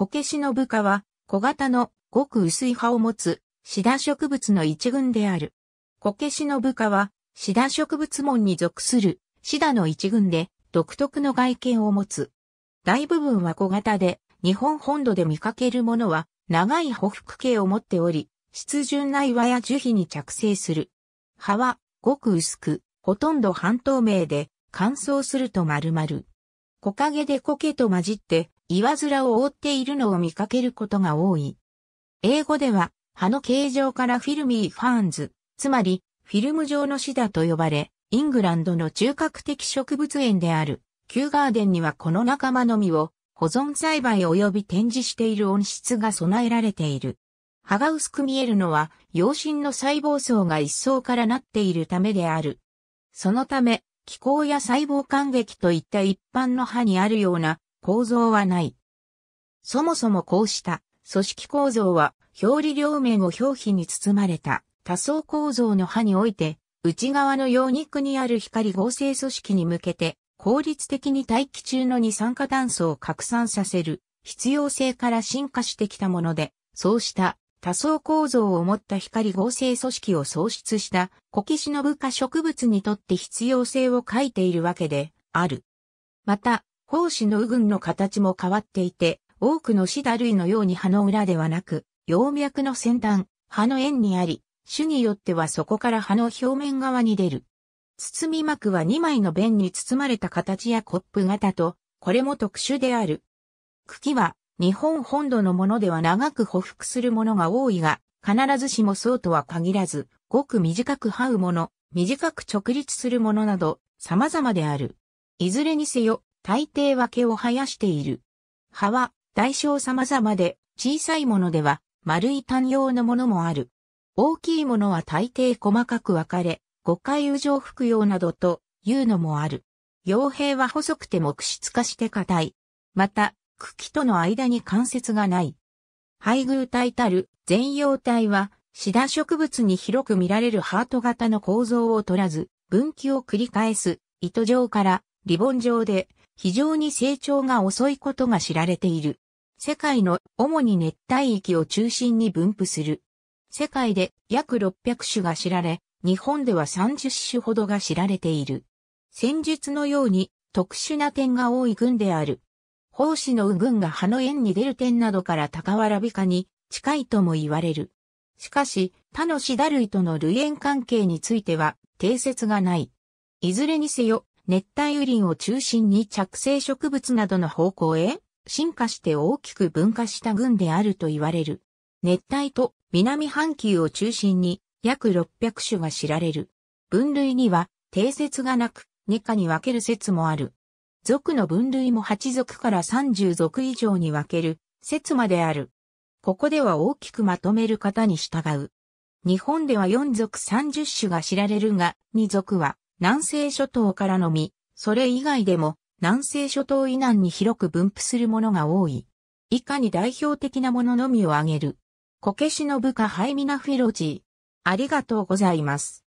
こけしの部下は小型のごく薄い葉を持つシダ植物の一群である。こけしの部下はシダ植物門に属するシダの一群で独特の外見を持つ。大部分は小型で日本本土で見かけるものは長いほ服形を持っており、湿潤な岩や樹皮に着生する。葉はごく薄く、ほとんど半透明で乾燥すると丸々。木陰で苔と混じって岩面を覆っているのを見かけることが多い。英語では、葉の形状からフィルミーファンズ、つまり、フィルム状のシダと呼ばれ、イングランドの中核的植物園である、キューガーデンにはこの仲間の実を、保存栽培及び展示している温室が備えられている。葉が薄く見えるのは、陽身の細胞層が一層からなっているためである。そのため、気候や細胞間隙といった一般の葉にあるような構造はない。そもそもこうした組織構造は表裏両面を表皮に包まれた多層構造の刃において内側の葉肉にある光合成組織に向けて効率的に大気中の二酸化炭素を拡散させる必要性から進化してきたもので、そうした多層構造を持った光合成組織を創出したコキシノブ科植物にとって必要性を書いているわけである。また、胞子の右群の形も変わっていて、多くのシダ類のように葉の裏ではなく、葉脈の先端、葉の円にあり、種によってはそこから葉の表面側に出る。包み膜は2枚の弁に包まれた形やコップ型と、これも特殊である。茎は日本本土のものでは長く匍匐するものが多いが、必ずしもそうとは限らず、ごく短く這うもの、短く直立するものなど、様々である。いずれにせよ、大抵は毛を生やしている。葉は大小様々で、小さいものでは丸い単葉のものもある。大きいものは大抵細かく分かれ、五回右上服用などというのもある。傭兵は細くて木質化して硬い。また、茎との間に関節がない。配偶体たる全葉体は、シダ植物に広く見られるハート型の構造を取らず、分岐を繰り返す糸状からリボン状で非常に成長が遅いことが知られている。世界の主に熱帯域を中心に分布する。世界で約600種が知られ、日本では30種ほどが知られている。戦術のように特殊な点が多い群である。胞子の群が葉の縁に出る点などから高わらびかに近いとも言われる。しかし、他のシダ類との類縁関係については定説がない。いずれにせよ、熱帯雨林を中心に着生植物などの方向へ進化して大きく分化した群であると言われる。熱帯と南半球を中心に約600種が知られる。分類には定説がなく、2科に分ける説もある。族の分類も8族から30族以上に分ける説まである。ここでは大きくまとめる方に従う。日本では4族30種が知られるが、2族は南西諸島からのみ、それ以外でも南西諸島以南に広く分布するものが多い。以下に代表的なもののみを挙げる。こけしの部下ハイミナフィロジー。ありがとうございます。